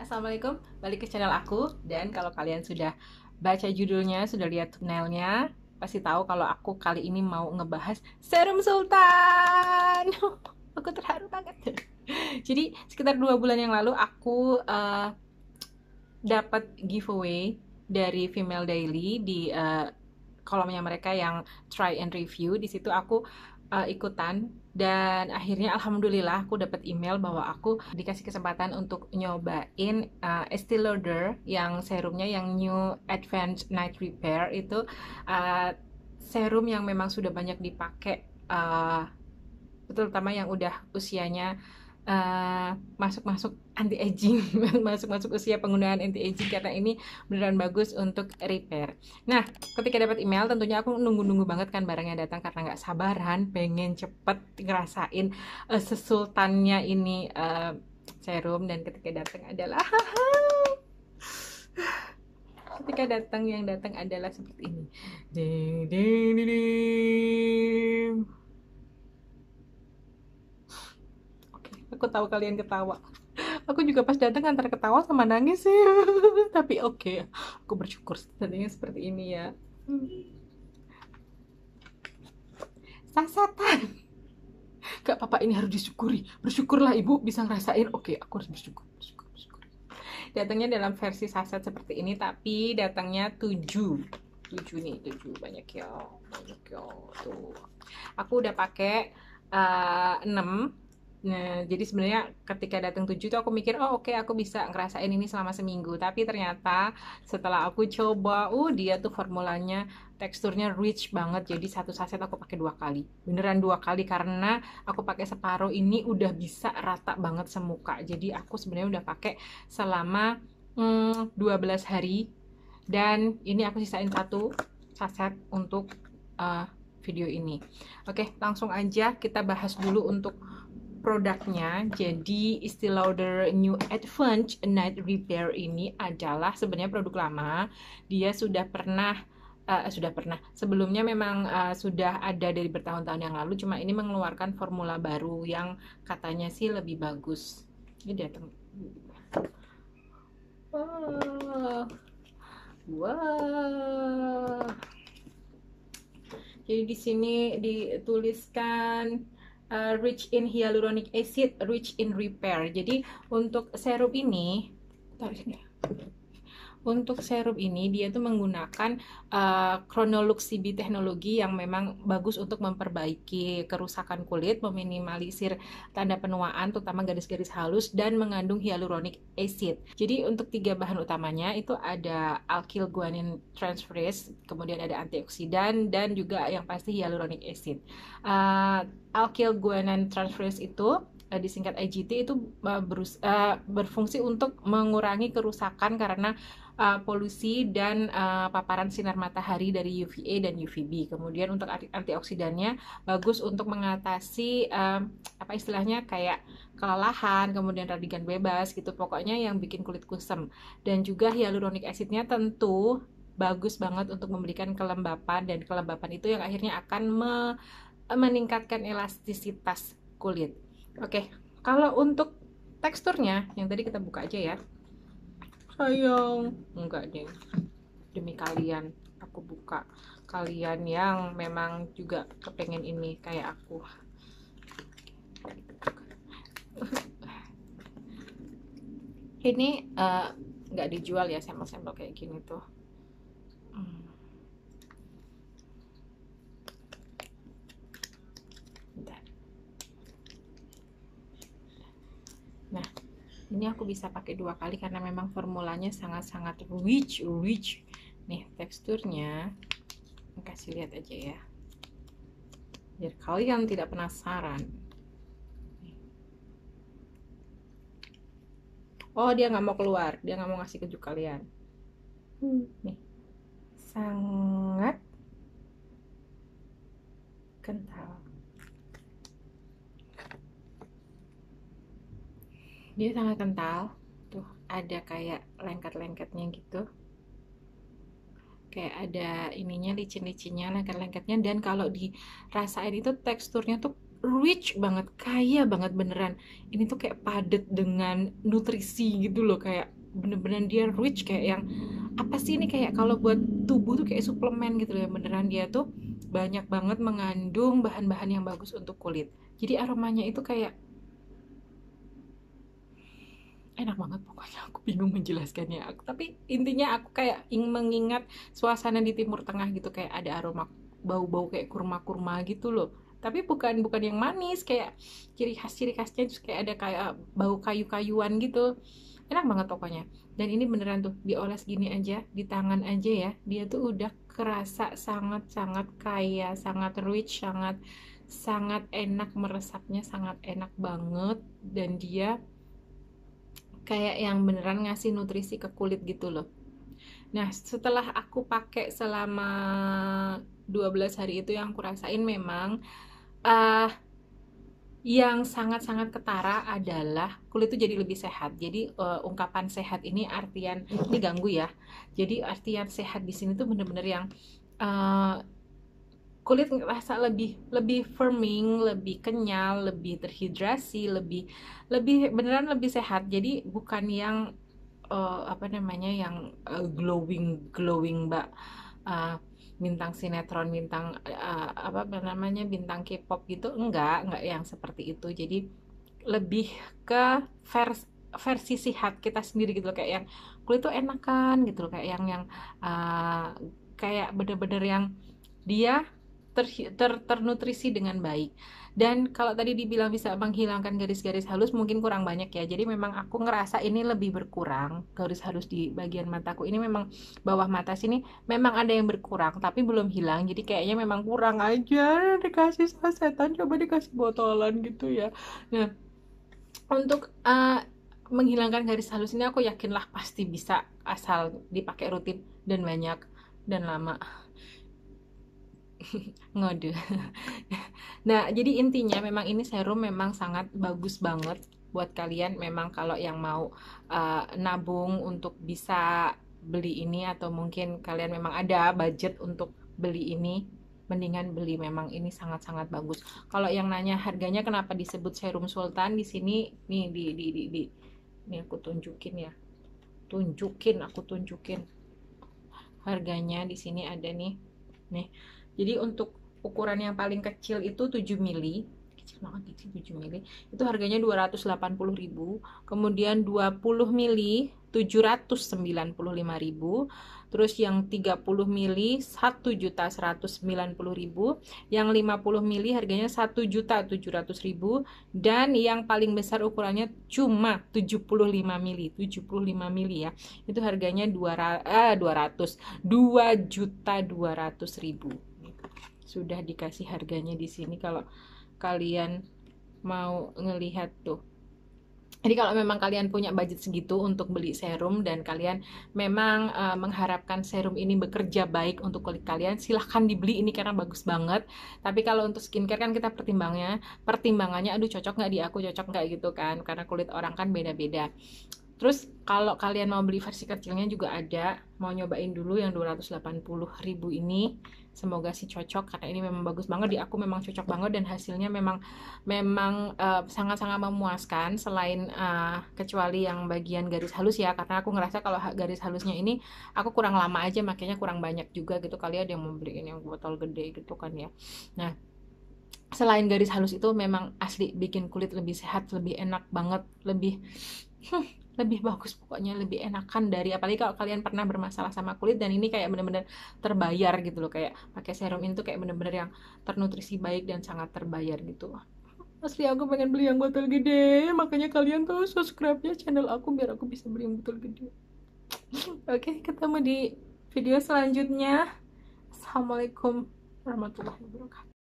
Assalamualaikum, balik ke channel aku Dan kalau kalian sudah baca judulnya, sudah lihat thumbnailnya Pasti tahu kalau aku kali ini mau ngebahas Serum Sultan Aku terharu banget Jadi sekitar dua bulan yang lalu aku uh, dapat giveaway dari Female Daily di uh, kolomnya mereka yang try and review Di situ aku uh, ikutan dan akhirnya alhamdulillah aku dapat email bahwa aku dikasih kesempatan untuk nyobain uh, Estee Lauder yang serumnya yang New Advanced Night Repair itu uh, serum yang memang sudah banyak dipakai uh, terutama yang udah usianya Eh, masuk-masuk uh, anti aging, masuk-masuk usia penggunaan anti aging karena ini beneran bagus untuk repair. Nah, ketika dapat email tentunya aku nunggu-nunggu banget kan barangnya datang karena nggak sabaran, pengen cepet ngerasain uh, sesultannya ini uh, serum dan ketika datang adalah ketika datang yang datang adalah seperti ini. Ding ding ding. ding. aku tahu kalian ketawa aku juga pas datang antara ketawa sama nangis sih tapi oke okay. aku bersyukur sebenarnya seperti ini ya hmm. sasatan gak apa-apa ini harus disyukuri bersyukurlah ibu bisa ngerasain oke okay, aku harus bersyukur datangnya dalam versi saset seperti ini tapi datangnya tujuh tujuh nih tujuh banyak ya banyak ya tuh aku udah pakai eh, enam. Nah, jadi sebenarnya ketika datang tujuh itu aku mikir, oh oke okay, aku bisa ngerasain ini selama seminggu. Tapi ternyata setelah aku coba, uh dia tuh formulanya teksturnya rich banget. Jadi satu saset aku pakai dua kali. Beneran dua kali karena aku pakai separuh ini udah bisa rata banget semuka. Jadi aku sebenarnya udah pakai selama hmm, 12 hari. Dan ini aku sisain satu saset untuk uh, video ini. Oke, langsung aja kita bahas dulu untuk produknya jadi istilah Lauder New Advanced Night Repair ini adalah sebenarnya produk lama dia sudah pernah Uh, sudah pernah sebelumnya memang uh, sudah ada dari bertahun-tahun yang lalu cuma ini mengeluarkan formula baru yang katanya sih lebih bagus ini datang wow wow jadi di sini dituliskan uh, rich in hyaluronic acid, rich in repair. Jadi untuk serum ini, untuk serum ini dia tuh menggunakan uh, eh, Chronolux CB teknologi yang memang bagus untuk memperbaiki kerusakan kulit, meminimalisir tanda penuaan terutama garis-garis halus dan mengandung hyaluronic acid. Jadi untuk tiga bahan utamanya itu ada alkyl guanin transferase, kemudian ada antioksidan dan juga yang pasti hyaluronic acid. Uh, eh, alkyl guanin transferase itu uh, disingkat IGT itu uh, berus uh, berfungsi untuk mengurangi kerusakan karena uh, polusi dan uh, paparan sinar matahari dari UVA dan UVB. Kemudian untuk antioksidannya bagus untuk mengatasi uh, apa istilahnya kayak kelelahan, kemudian radikan bebas gitu. Pokoknya yang bikin kulit kusam. Dan juga hyaluronic acidnya tentu bagus banget untuk memberikan kelembapan dan kelembapan itu yang akhirnya akan me meningkatkan elastisitas kulit. Oke, okay. kalau untuk teksturnya yang tadi kita buka aja ya. Sayang, enggak deh. Demi kalian, aku buka. Kalian yang memang juga kepengen ini kayak aku. Ini enggak eh, uh, dijual ya sampel-sampel kayak gini tuh. Hmm. ini aku bisa pakai dua kali karena memang formulanya sangat-sangat rich rich nih teksturnya kasih lihat aja ya biar kalian tidak penasaran oh dia nggak mau keluar dia nggak mau ngasih keju kalian hmm. nih sangat kental dia sangat kental tuh ada kayak lengket-lengketnya gitu kayak ada ininya licin-licinnya lengket-lengketnya dan kalau dirasain itu teksturnya tuh rich banget kaya banget beneran ini tuh kayak padet dengan nutrisi gitu loh kayak bener-bener dia rich kayak yang apa sih ini kayak kalau buat tubuh tuh kayak suplemen gitu loh beneran dia tuh banyak banget mengandung bahan-bahan yang bagus untuk kulit jadi aromanya itu kayak enak banget pokoknya aku bingung menjelaskannya aku tapi intinya aku kayak ingin mengingat suasana di timur tengah gitu kayak ada aroma bau-bau kayak kurma-kurma gitu loh tapi bukan bukan yang manis kayak ciri khas ciri khasnya juga kayak ada kayak bau kayu-kayuan gitu enak banget pokoknya dan ini beneran tuh dioles gini aja di tangan aja ya dia tuh udah kerasa sangat sangat kaya sangat rich sangat sangat enak meresapnya sangat enak banget dan dia kayak yang beneran ngasih nutrisi ke kulit gitu loh nah setelah aku pakai selama 12 hari itu yang aku rasain memang uh, yang sangat-sangat ketara adalah kulit itu jadi lebih sehat. Jadi uh, ungkapan sehat ini artian diganggu ya. Jadi artian sehat di sini tuh bener-bener yang uh, kulit ngerasa lebih lebih firming, lebih kenyal, lebih terhidrasi, lebih lebih beneran lebih sehat. Jadi bukan yang uh, apa namanya yang uh, glowing glowing mbak uh, bintang sinetron, bintang uh, apa namanya bintang K-pop gitu enggak enggak yang seperti itu. Jadi lebih ke vers versi sehat kita sendiri gitu loh kayak yang kulit tuh enakan gitu loh kayak yang yang uh, kayak bener-bener yang dia ter, ter, ternutrisi dengan baik. Dan kalau tadi dibilang bisa menghilangkan garis-garis halus mungkin kurang banyak ya. Jadi memang aku ngerasa ini lebih berkurang garis halus di bagian mataku ini memang bawah mata sini memang ada yang berkurang tapi belum hilang. Jadi kayaknya memang kurang aja dikasih sasetan coba dikasih botolan gitu ya. Nah, untuk uh, menghilangkan garis halus ini aku yakinlah pasti bisa asal dipakai rutin dan banyak dan lama ngode nah jadi intinya memang ini serum memang sangat bagus banget buat kalian memang kalau yang mau uh, nabung untuk bisa beli ini atau mungkin kalian memang ada budget untuk beli ini mendingan beli memang ini sangat-sangat bagus. Kalau yang nanya harganya kenapa disebut serum sultan di sini nih di di di, di. Nih aku tunjukin ya. Tunjukin, aku tunjukin. Harganya di sini ada nih. Nih jadi untuk ukuran yang paling kecil itu 7 mili kecil banget kecil gitu, 7 mili itu harganya 280.000 kemudian 20 mili 795.000 terus yang 30 mili 1.190.000 yang 50 mili harganya 1.700.000 dan yang paling besar ukurannya cuma 75 mili 75 mili ya itu harganya 200 eh, 200 2.200.000 sudah dikasih harganya di sini kalau kalian mau ngelihat tuh jadi kalau memang kalian punya budget segitu untuk beli serum dan kalian memang uh, mengharapkan serum ini bekerja baik untuk kulit kalian, silahkan dibeli ini karena bagus banget. Tapi kalau untuk skincare kan kita pertimbangnya pertimbangannya aduh cocok nggak di aku, cocok nggak gitu kan, karena kulit orang kan beda-beda. Terus kalau kalian mau beli versi kecilnya juga ada, mau nyobain dulu yang 280 ribu ini. Semoga sih cocok karena ini memang bagus banget di aku memang cocok banget dan hasilnya memang memang eh, sangat-sangat uh, memuaskan selain uh, kecuali yang bagian garis halus ya karena aku ngerasa kalau garis halusnya ini aku kurang lama aja makanya kurang banyak juga gitu kali ya, ada yang mau beliin yang botol gede gitu kan ya. Nah, selain garis halus itu memang asli bikin kulit lebih sehat, lebih enak banget, lebih hmm, lebih bagus pokoknya lebih enakan dari apalagi kalau kalian pernah bermasalah sama kulit dan ini kayak bener-bener terbayar gitu loh kayak pakai serum itu kayak bener-bener yang ternutrisi baik dan sangat terbayar gitu asli aku pengen beli yang botol gede makanya kalian tuh subscribe ya channel aku biar aku bisa beli yang botol gede oke ketemu di video selanjutnya assalamualaikum warahmatullahi wabarakatuh